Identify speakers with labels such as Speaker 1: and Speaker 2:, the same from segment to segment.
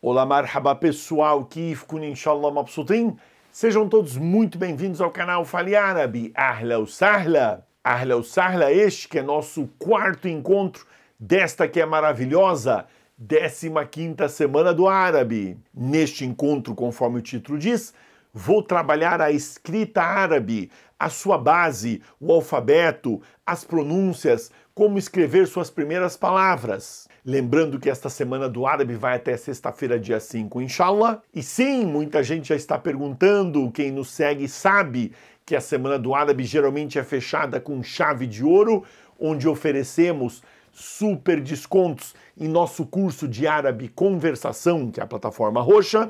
Speaker 1: Olá, marhaba pessoal, Kif kun inshallah mabsutin. Sejam todos muito bem-vindos ao canal Fale Árabe. Ahla Sahla. Ahla Sahla, este que é nosso quarto encontro desta que é maravilhosa 15ª semana do árabe. Neste encontro, conforme o título diz, vou trabalhar a escrita árabe, a sua base, o alfabeto, as pronúncias, como escrever suas primeiras palavras. Lembrando que esta semana do árabe vai até sexta-feira, dia 5, inshallah. E sim, muita gente já está perguntando, quem nos segue sabe que a semana do árabe geralmente é fechada com chave de ouro, onde oferecemos super descontos em nosso curso de árabe conversação, que é a plataforma roxa,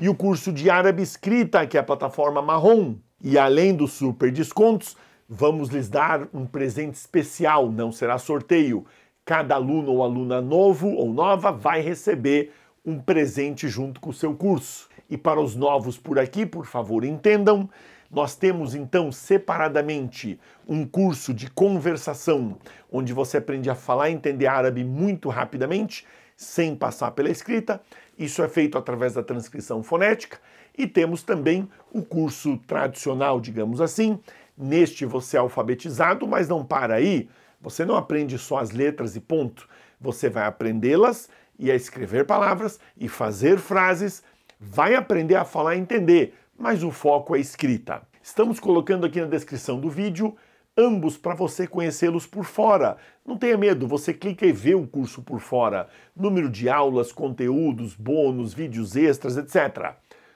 Speaker 1: e o curso de árabe escrita, que é a plataforma marrom. E além dos super descontos, Vamos lhes dar um presente especial, não será sorteio. Cada aluno ou aluna novo ou nova vai receber um presente junto com o seu curso. E para os novos por aqui, por favor, entendam. Nós temos então separadamente um curso de conversação, onde você aprende a falar e entender árabe muito rapidamente, sem passar pela escrita. Isso é feito através da transcrição fonética. E temos também o curso tradicional, digamos assim, Neste você é alfabetizado, mas não para aí. Você não aprende só as letras e ponto. Você vai aprendê-las e a escrever palavras e fazer frases. Vai aprender a falar e entender, mas o foco é escrita. Estamos colocando aqui na descrição do vídeo ambos para você conhecê-los por fora. Não tenha medo, você clica e vê o curso por fora. Número de aulas, conteúdos, bônus, vídeos extras, etc.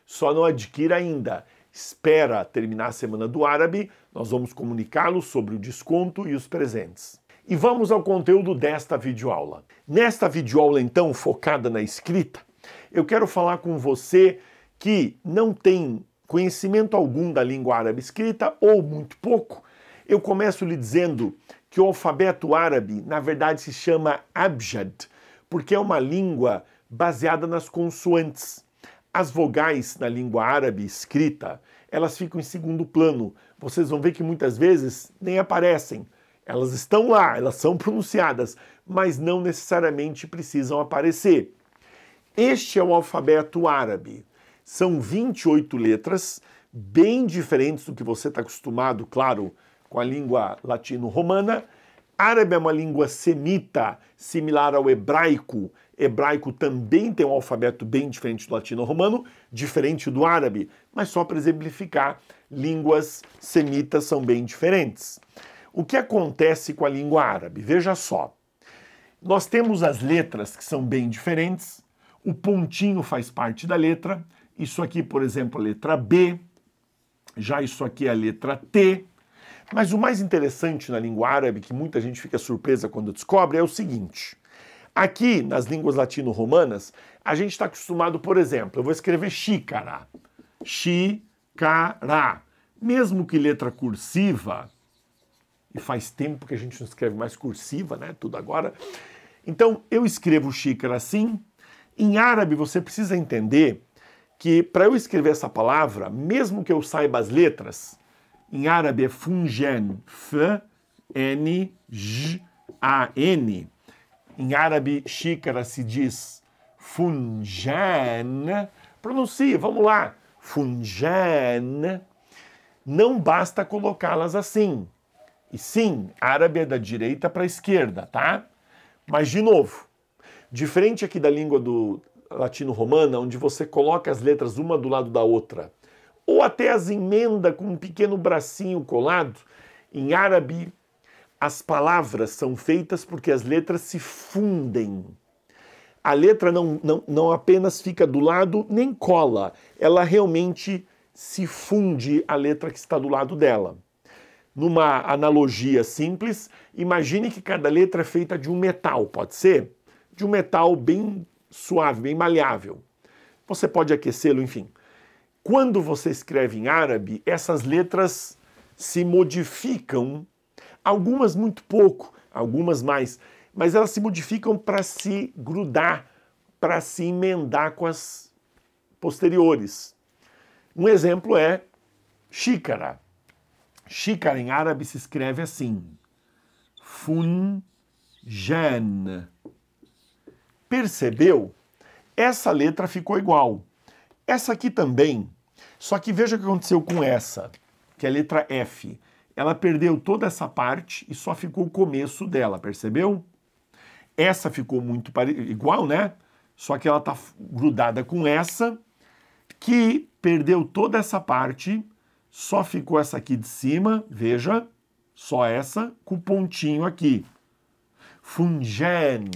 Speaker 1: Só não adquira ainda espera terminar a Semana do Árabe, nós vamos comunicá-lo sobre o desconto e os presentes. E vamos ao conteúdo desta videoaula. Nesta videoaula, então, focada na escrita, eu quero falar com você que não tem conhecimento algum da língua árabe escrita ou muito pouco. Eu começo lhe dizendo que o alfabeto árabe, na verdade, se chama abjad, porque é uma língua baseada nas consoantes. As vogais na língua árabe escrita, elas ficam em segundo plano. Vocês vão ver que muitas vezes nem aparecem. Elas estão lá, elas são pronunciadas, mas não necessariamente precisam aparecer. Este é o alfabeto árabe. São 28 letras, bem diferentes do que você está acostumado, claro, com a língua latino-romana. Árabe é uma língua semita, similar ao hebraico, hebraico também tem um alfabeto bem diferente do latino-romano, diferente do árabe, mas só para exemplificar, línguas semitas são bem diferentes. O que acontece com a língua árabe? Veja só. Nós temos as letras que são bem diferentes, o pontinho faz parte da letra, isso aqui, por exemplo, a letra B, já isso aqui é a letra T. Mas o mais interessante na língua árabe, que muita gente fica surpresa quando descobre, é o seguinte: Aqui, nas línguas latino-romanas, a gente está acostumado, por exemplo, eu vou escrever xícara. Xícara. Mesmo que letra cursiva, e faz tempo que a gente não escreve mais cursiva, né? Tudo agora. Então, eu escrevo xícara assim. Em árabe, você precisa entender que para eu escrever essa palavra, mesmo que eu saiba as letras, em árabe é funjan, f, n, j, a, n. Em árabe, xícara se diz funjan. Pronuncie, vamos lá. Funjan. Não basta colocá-las assim. E sim, árabe é da direita para a esquerda, tá? Mas, de novo, diferente aqui da língua do latino-romana, onde você coloca as letras uma do lado da outra, ou até as emenda com um pequeno bracinho colado, em árabe as palavras são feitas porque as letras se fundem. A letra não, não, não apenas fica do lado nem cola, ela realmente se funde a letra que está do lado dela. Numa analogia simples, imagine que cada letra é feita de um metal, pode ser? De um metal bem suave, bem maleável. Você pode aquecê-lo, enfim. Quando você escreve em árabe, essas letras se modificam algumas muito pouco, algumas mais, mas elas se modificam para se grudar, para se emendar com as posteriores. Um exemplo é xícara. Xícara em árabe se escreve assim: funjan. Percebeu? Essa letra ficou igual. Essa aqui também. Só que veja o que aconteceu com essa, que é a letra F ela perdeu toda essa parte e só ficou o começo dela, percebeu? Essa ficou muito pare... igual, né? Só que ela tá grudada com essa, que perdeu toda essa parte, só ficou essa aqui de cima, veja, só essa, com o pontinho aqui. Fungen.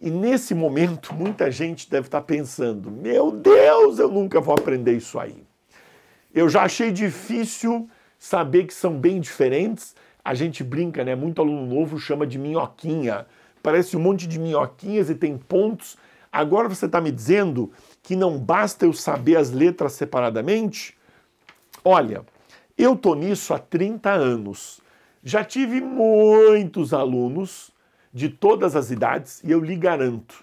Speaker 1: E nesse momento, muita gente deve estar tá pensando: meu Deus, eu nunca vou aprender isso aí. Eu já achei difícil saber que são bem diferentes. A gente brinca, né? Muito aluno novo chama de minhoquinha. Parece um monte de minhoquinhas e tem pontos. Agora você está me dizendo que não basta eu saber as letras separadamente? Olha, eu tô nisso há 30 anos. Já tive muitos alunos de todas as idades e eu lhe garanto,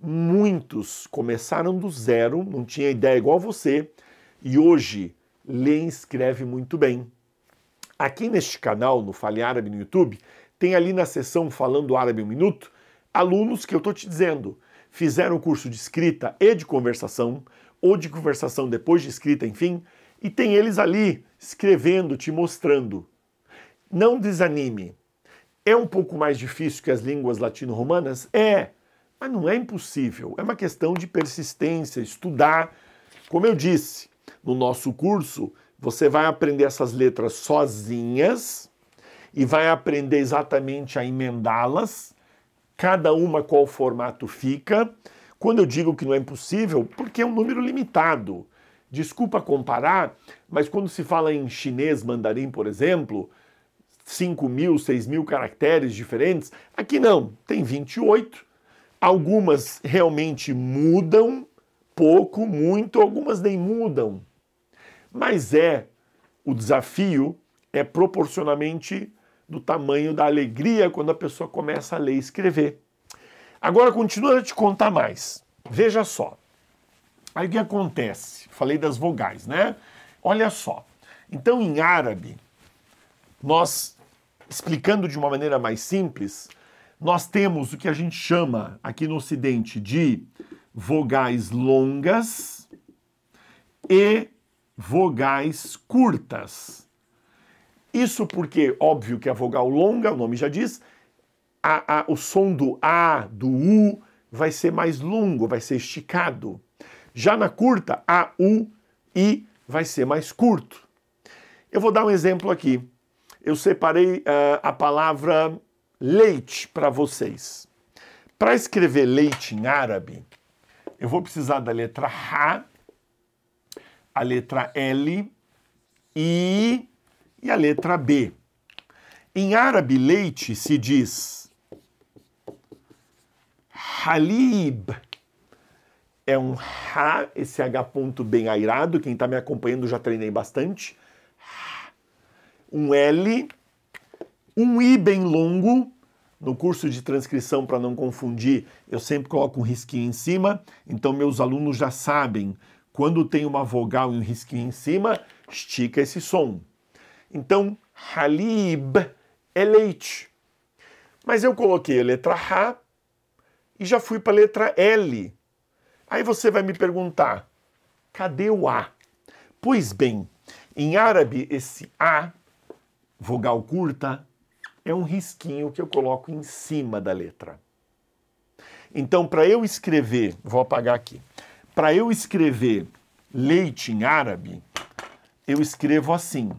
Speaker 1: muitos começaram do zero, não tinha ideia igual você, e hoje lê e escreve muito bem. Aqui neste canal, no Fale Árabe no YouTube, tem ali na seção Falando Árabe um Minuto, alunos que eu estou te dizendo, fizeram curso de escrita e de conversação, ou de conversação depois de escrita, enfim, e tem eles ali escrevendo, te mostrando. Não desanime. É um pouco mais difícil que as línguas latino-romanas? É, mas não é impossível. É uma questão de persistência, estudar. Como eu disse, no nosso curso, você vai aprender essas letras sozinhas e vai aprender exatamente a emendá-las, cada uma qual formato fica. Quando eu digo que não é impossível, porque é um número limitado. Desculpa comparar, mas quando se fala em chinês, mandarim, por exemplo, 5 mil, 6 mil caracteres diferentes, aqui não, tem 28. Algumas realmente mudam pouco, muito, algumas nem mudam mas é o desafio é proporcionalmente do tamanho da alegria quando a pessoa começa a ler e escrever. Agora continua a te contar mais. Veja só. Aí o que acontece? Falei das vogais, né? Olha só. Então em árabe, nós explicando de uma maneira mais simples, nós temos o que a gente chama aqui no ocidente de vogais longas e vogais curtas. Isso porque, óbvio que a vogal longa, o nome já diz, a, a, o som do A, do U, vai ser mais longo, vai ser esticado. Já na curta, A, U, I vai ser mais curto. Eu vou dar um exemplo aqui. Eu separei uh, a palavra leite para vocês. Para escrever leite em árabe, eu vou precisar da letra Ha a letra L, I e a letra B. Em árabe, leite se diz halib. É um ha, esse H ponto bem airado. Quem está me acompanhando já treinei bastante. Um L, um I bem longo. No curso de transcrição, para não confundir, eu sempre coloco um risquinho em cima, então meus alunos já sabem quando tem uma vogal e um risquinho em cima, estica esse som. Então, halib é leite. Mas eu coloquei a letra H e já fui para a letra L. Aí você vai me perguntar, cadê o A? Pois bem, em árabe esse A, vogal curta, é um risquinho que eu coloco em cima da letra. Então, para eu escrever, vou apagar aqui para eu escrever leite em árabe, eu escrevo assim: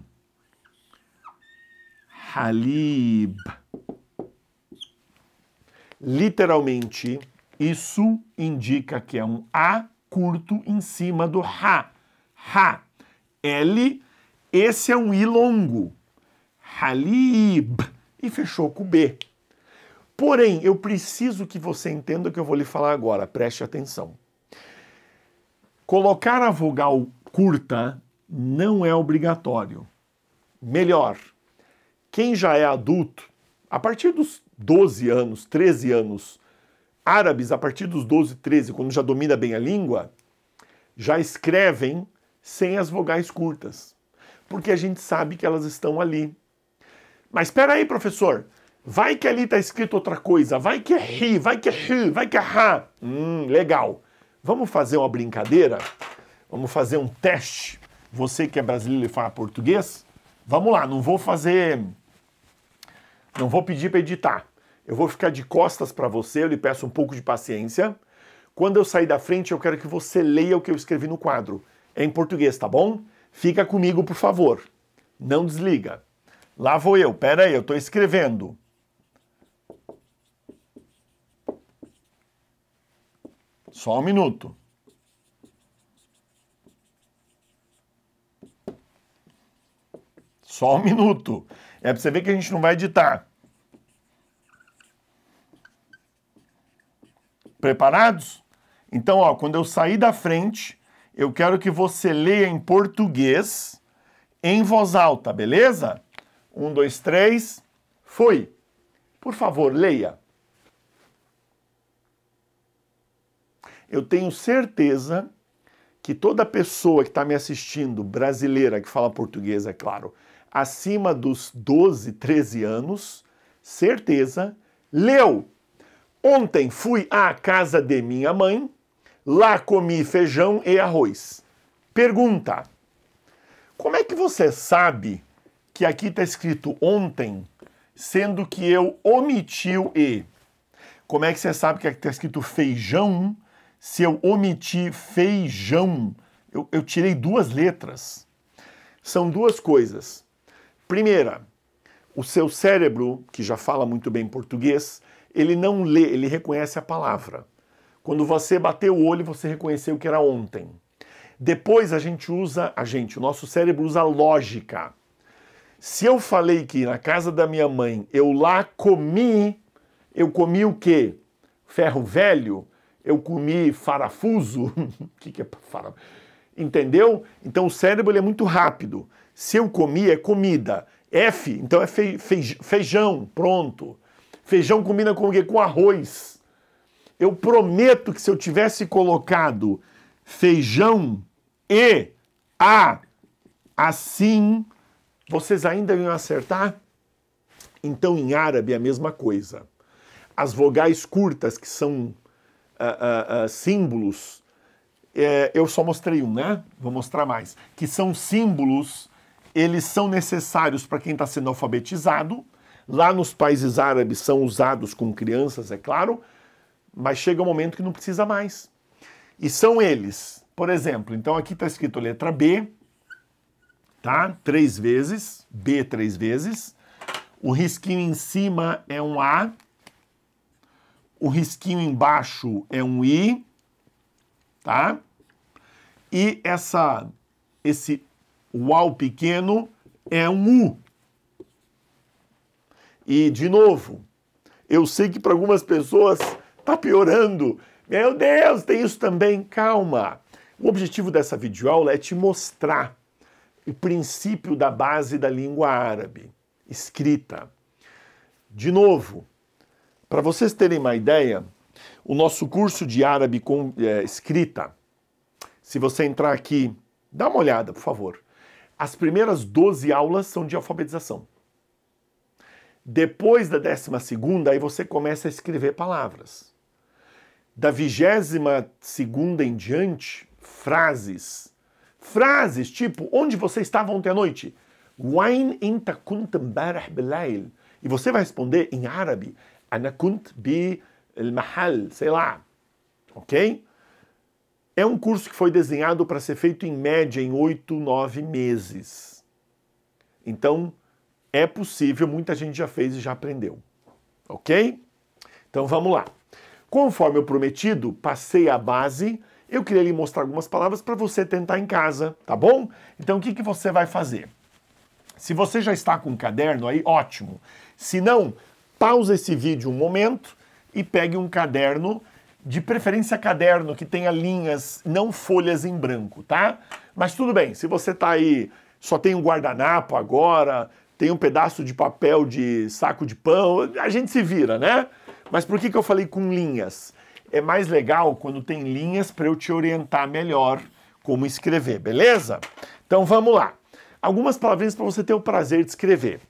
Speaker 1: Halib. Literalmente, isso indica que é um A curto em cima do Ha. Ha. L, esse é um I longo. Halib. E fechou com B. Porém, eu preciso que você entenda o que eu vou lhe falar agora, preste atenção. Colocar a vogal curta não é obrigatório. Melhor, quem já é adulto, a partir dos 12 anos, 13 anos, árabes, a partir dos 12, 13, quando já domina bem a língua, já escrevem sem as vogais curtas, porque a gente sabe que elas estão ali. Mas espera aí, professor, vai que ali está escrito outra coisa, vai que é ri, vai que é ri, vai que é ha. Hum, legal. Vamos fazer uma brincadeira? Vamos fazer um teste? Você que é brasileiro e fala português? Vamos lá, não vou fazer. Não vou pedir para editar. Eu vou ficar de costas para você, eu lhe peço um pouco de paciência. Quando eu sair da frente, eu quero que você leia o que eu escrevi no quadro. É em português, tá bom? Fica comigo, por favor. Não desliga. Lá vou eu, pera aí, eu estou escrevendo. Só um minuto. Só um minuto. É para você ver que a gente não vai editar. Preparados? Então, ó, quando eu sair da frente, eu quero que você leia em português em voz alta, beleza? Um, dois, três, foi. Por favor, leia. Eu tenho certeza que toda pessoa que está me assistindo, brasileira, que fala português, é claro, acima dos 12, 13 anos, certeza, leu. Ontem fui à casa de minha mãe, lá comi feijão e arroz. Pergunta: como é que você sabe que aqui está escrito ontem, sendo que eu omiti o E? Como é que você sabe que aqui está escrito feijão se eu omiti feijão, eu, eu tirei duas letras. São duas coisas. Primeira, o seu cérebro, que já fala muito bem português, ele não lê, ele reconhece a palavra. Quando você bateu o olho, você reconheceu que era ontem. Depois a gente usa, a gente, o nosso cérebro usa lógica. Se eu falei que na casa da minha mãe eu lá comi, eu comi o quê? Ferro velho? eu comi farafuso. O que, que é farafuso? Entendeu? Então o cérebro é muito rápido. Se eu comi, é comida. F, então é feijão, pronto. Feijão combina com o quê? Com arroz. Eu prometo que se eu tivesse colocado feijão e a assim, vocês ainda iam acertar? Então em árabe é a mesma coisa. As vogais curtas, que são uh, uh, símbolos. É, eu só mostrei um, né? Vou mostrar mais. Que são símbolos, eles são necessários para quem está sendo alfabetizado. Lá nos países árabes são usados com crianças, é claro, mas chega um momento que não precisa mais. E são eles, por exemplo, então aqui está escrito a letra B, tá? Três vezes, B três vezes. O risquinho em cima é um A, o risquinho embaixo é um I, tá? E essa, esse uau pequeno é um U. E, de novo, eu sei que para algumas pessoas está piorando. Meu Deus, tem isso também. Calma. O objetivo dessa videoaula é te mostrar o princípio da base da língua árabe, escrita. De novo, para vocês terem uma ideia, o nosso curso de árabe com é, escrita, se você entrar aqui, dá uma olhada, por favor. As primeiras 12 aulas são de alfabetização. Depois da 12 segunda, aí você começa a escrever palavras. Da 22 segunda em diante, frases. Frases tipo, onde você estava ontem à noite? Wain inta kuntum E você vai responder em árabe انا كنت بالمحل sei lá, ok? É um curso que foi desenhado para ser feito em média em oito, nove meses. Então, é possível, muita gente já fez e já aprendeu, ok? Então vamos lá. Conforme eu prometido, passei a base. Eu queria lhe mostrar algumas palavras para você tentar em casa, tá bom? Então o que, que você vai fazer? Se você já está com um caderno aí, ótimo. Se não, pausa esse vídeo um momento e pegue um caderno, de preferência caderno que tenha linhas, não folhas em branco, tá? Mas tudo bem, se você tá aí, só tem um guardanapo agora, tem um pedaço de papel de saco de pão, a gente se vira, né? Mas por que, que eu falei com linhas? É mais legal quando tem linhas para eu te orientar melhor como escrever, beleza? Então vamos lá. Algumas palavrinhas para você ter o prazer de escrever.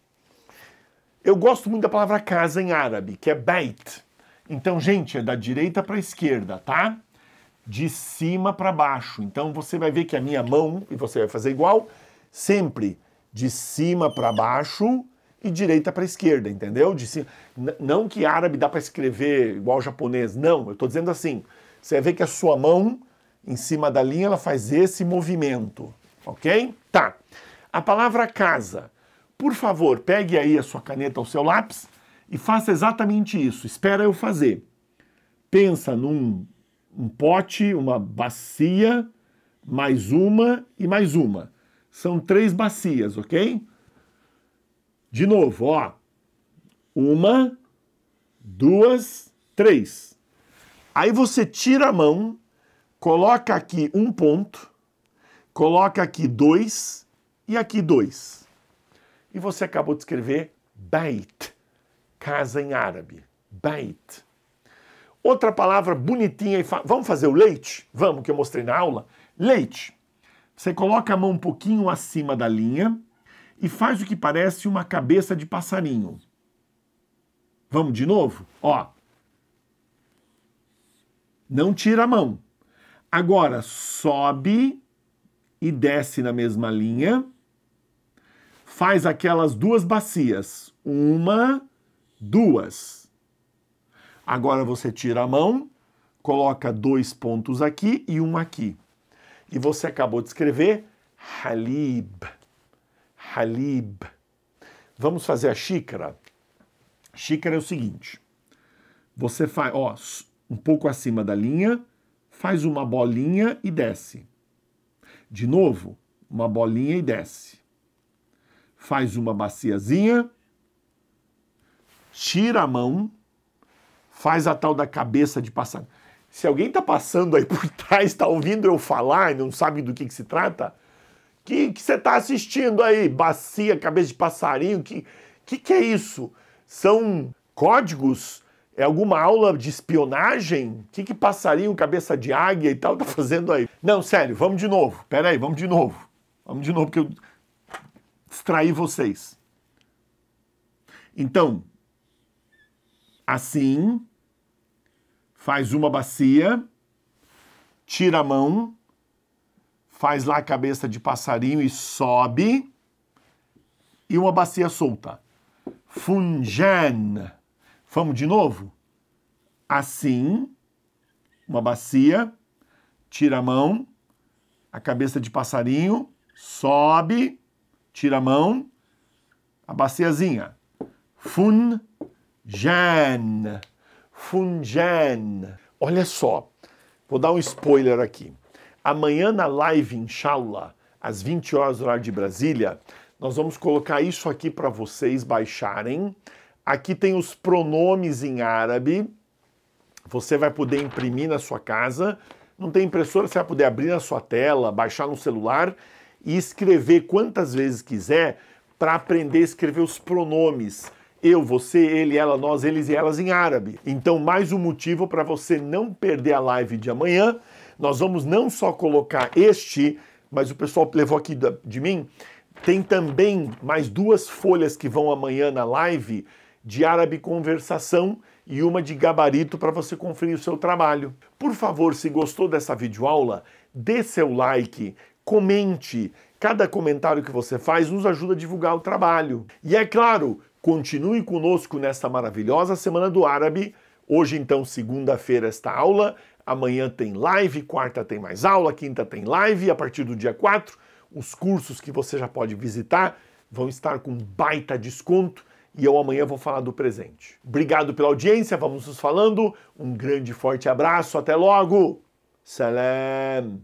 Speaker 1: Eu gosto muito da palavra casa em árabe, que é beit. Então, gente, é da direita para a esquerda, tá? De cima para baixo. Então, você vai ver que a minha mão, e você vai fazer igual, sempre de cima para baixo e direita para esquerda, entendeu? De cima. Não que árabe dá para escrever igual japonês, não. Eu estou dizendo assim, você vai ver que a sua mão, em cima da linha, ela faz esse movimento, ok? Tá. A palavra casa por favor, pegue aí a sua caneta ou seu lápis e faça exatamente isso. Espera eu fazer. Pensa num um pote, uma bacia, mais uma e mais uma. São três bacias, ok? De novo, ó. Uma, duas, três. Aí você tira a mão, coloca aqui um ponto, coloca aqui dois e aqui dois. E você acabou de escrever bait, casa em árabe. Bait. Outra palavra bonitinha e fa... vamos fazer o leite? Vamos, que eu mostrei na aula. Leite. Você coloca a mão um pouquinho acima da linha e faz o que parece uma cabeça de passarinho. Vamos de novo? Ó. Não tira a mão. Agora sobe e desce na mesma linha faz aquelas duas bacias. Uma, duas. Agora você tira a mão, coloca dois pontos aqui e um aqui. E você acabou de escrever halib. Halib. Vamos fazer a xícara? Xícara é o seguinte. Você faz, ó, um pouco acima da linha, faz uma bolinha e desce. De novo, uma bolinha e desce faz uma baciazinha, tira a mão, faz a tal da cabeça de passarinho Se alguém está passando aí por trás, está ouvindo eu falar e não sabe do que, que se trata, o que você está assistindo aí? Bacia, cabeça de passarinho, o que, que, que é isso? São códigos? É alguma aula de espionagem? O que, que passarinho, cabeça de águia e tal tá fazendo aí? Não, sério, vamos de novo. Pera aí, vamos de novo. Vamos de novo, porque eu distrair vocês. Então, assim, faz uma bacia, tira a mão, faz lá a cabeça de passarinho e sobe, e uma bacia solta. Funjan. Vamos de novo? Assim, uma bacia, tira a mão, a cabeça de passarinho, sobe, tira a mão, a baciazinha. Funjan. Funjan. Olha só, vou dar um spoiler aqui. Amanhã na live, inshallah, às 20 horas, horário de Brasília, nós vamos colocar isso aqui para vocês baixarem. Aqui tem os pronomes em árabe. Você vai poder imprimir na sua casa. Não tem impressora, você vai poder abrir na sua tela, baixar no celular e escrever quantas vezes quiser para aprender a escrever os pronomes. Eu, você, ele, ela, nós, eles e elas em árabe. Então, mais um motivo para você não perder a live de amanhã. Nós vamos não só colocar este, mas o pessoal levou aqui de mim. Tem também mais duas folhas que vão amanhã na live de árabe conversação e uma de gabarito para você conferir o seu trabalho. Por favor, se gostou dessa videoaula, dê seu like, comente. Cada comentário que você faz nos ajuda a divulgar o trabalho. E é claro, continue conosco nesta maravilhosa Semana do Árabe. Hoje, então, segunda-feira, esta aula. Amanhã tem live, quarta tem mais aula, quinta tem live. e A partir do dia 4, os cursos que você já pode visitar vão estar com baita desconto. E eu amanhã vou falar do presente. Obrigado pela audiência, vamos nos falando. Um grande, forte abraço, até logo. Salam.